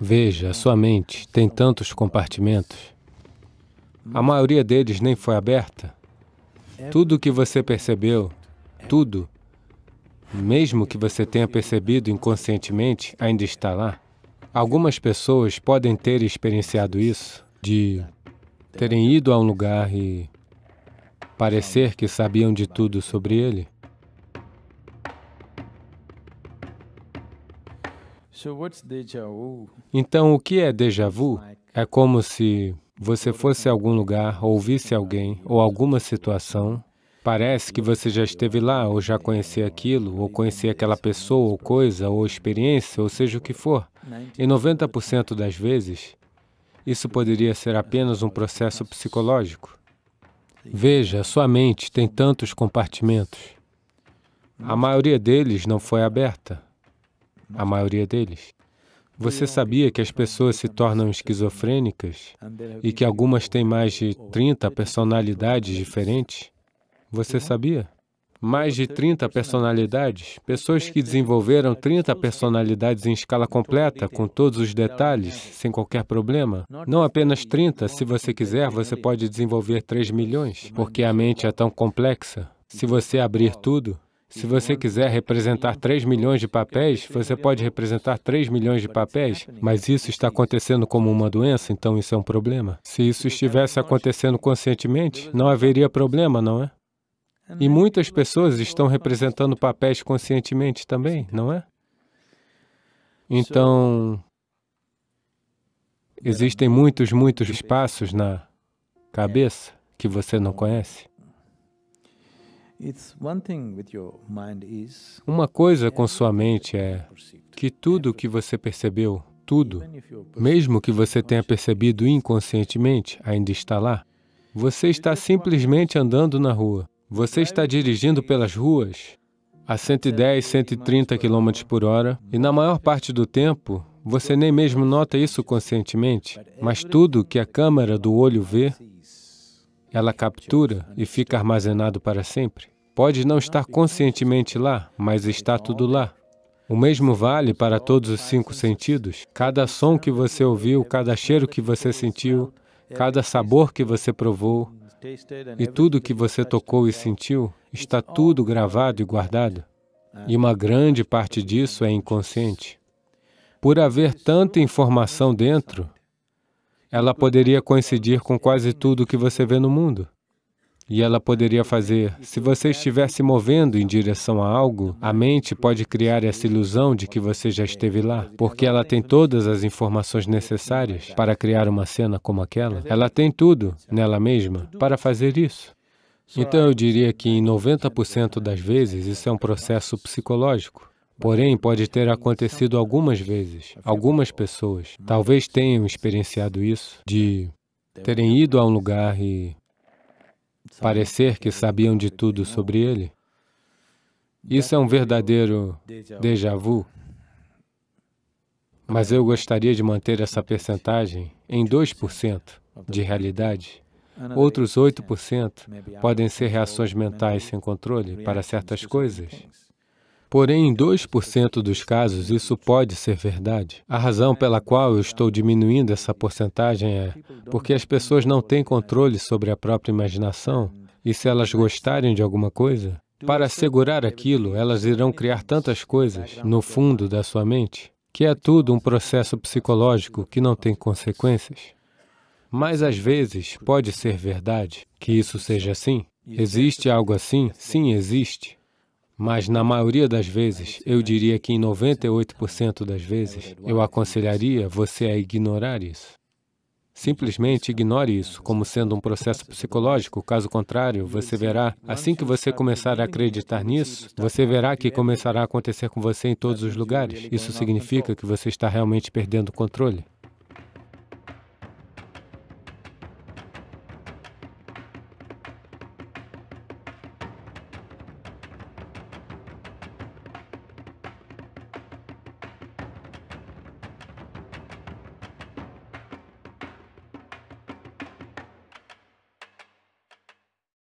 Veja, sua mente tem tantos compartimentos. A maioria deles nem foi aberta. Tudo o que você percebeu, tudo, mesmo que você tenha percebido inconscientemente, ainda está lá. Algumas pessoas podem ter experienciado isso, de terem ido a um lugar e parecer que sabiam de tudo sobre ele. Então, o que é déjà vu? É como se você fosse a algum lugar, ouvisse alguém ou alguma situação, parece que você já esteve lá, ou já conhecia aquilo, ou conhecia aquela pessoa, ou coisa, ou experiência, ou seja o que for. E 90% das vezes, isso poderia ser apenas um processo psicológico. Veja, sua mente tem tantos compartimentos. A maioria deles não foi aberta a maioria deles. Você sabia que as pessoas se tornam esquizofrênicas e que algumas têm mais de 30 personalidades diferentes? Você uhum. sabia? Mais de 30 personalidades, pessoas que desenvolveram 30 personalidades em escala completa, com todos os é detalhes, sem qualquer problema. Não é apenas 30, se você quiser, você pode desenvolver 3 milhões, é porque a mente é tão complexa. Se você abrir tudo, se você quiser representar 3 milhões de papéis, você pode representar 3 milhões de papéis, mas isso está acontecendo como uma doença, então isso é um problema. Se isso estivesse acontecendo conscientemente, não haveria problema, não é? E muitas pessoas estão representando papéis conscientemente também, não é? Então, existem muitos, muitos espaços na cabeça que você não conhece. Uma coisa com sua mente é que tudo o que você percebeu, tudo, mesmo que você tenha percebido inconscientemente, ainda está lá. Você está simplesmente andando na rua. Você está dirigindo pelas ruas a 110, 130 km por hora e, na maior parte do tempo, você nem mesmo nota isso conscientemente, mas tudo que a câmera do olho vê, ela captura e fica armazenado para sempre. Pode não estar conscientemente lá, mas está tudo lá. O mesmo vale para todos os cinco sentidos. Tipo cada som que você ouviu, cada cheiro que você sentiu, é cada sabor que você provou e tudo que você tocou e sentiu, é está é tudo né? gravado e guardado. E uma grande parte disso é inconsciente. Por haver tanta informação dentro, ela poderia coincidir com quase tudo que você vê no mundo. E ela poderia fazer: se você estiver se movendo em direção a algo, a mente pode criar essa ilusão de que você já esteve lá, porque ela tem todas as informações necessárias para criar uma cena como aquela. Ela tem tudo nela mesma para fazer isso. Então eu diria que em 90% das vezes isso é um processo psicológico. Porém, pode ter acontecido algumas vezes, algumas pessoas talvez tenham experienciado isso, de terem ido a um lugar e parecer que sabiam de tudo sobre ele. Isso é um verdadeiro déjà vu. Mas eu gostaria de manter essa percentagem em 2% de realidade. Outros 8% podem ser reações mentais sem controle para certas coisas. Porém, em 2% dos casos, isso pode ser verdade. A razão pela qual eu estou diminuindo essa porcentagem é porque as pessoas não têm controle sobre a própria imaginação, e se elas gostarem de alguma coisa, para assegurar aquilo, elas irão criar tantas coisas no fundo da sua mente, que é tudo um processo psicológico que não tem consequências. Mas às vezes pode ser verdade que isso seja assim. Existe algo assim? Sim, existe. Mas na maioria das vezes, eu diria que em 98% das vezes, eu aconselharia você a ignorar isso. Simplesmente ignore isso como sendo um processo psicológico, caso contrário, você verá, assim que você começar a acreditar nisso, você verá que começará a acontecer com você em todos os lugares. Isso significa que você está realmente perdendo o controle.